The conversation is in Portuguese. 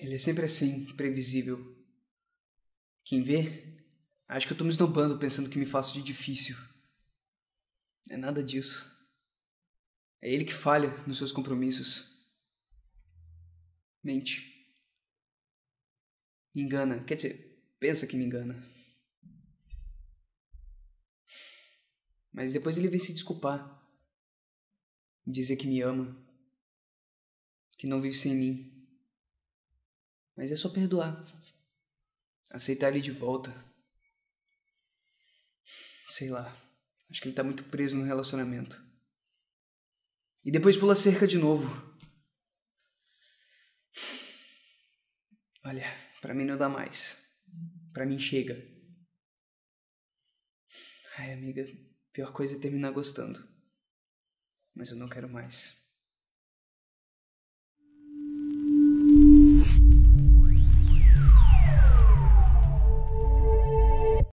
Ele é sempre assim, previsível. Quem vê, acho que eu tô me esnobando pensando que me faço de difícil. É nada disso. É ele que falha nos seus compromissos. Mente. Me engana. Quer dizer, pensa que me engana. Mas depois ele vem se desculpar. Dizer que me ama. Que não vive sem mim. Mas é só perdoar. Aceitar ele de volta. Sei lá. Acho que ele tá muito preso no relacionamento. E depois pula cerca de novo. Olha, para mim não dá mais. Para mim chega. Ai, amiga, pior coisa é terminar gostando. Mas eu não quero mais.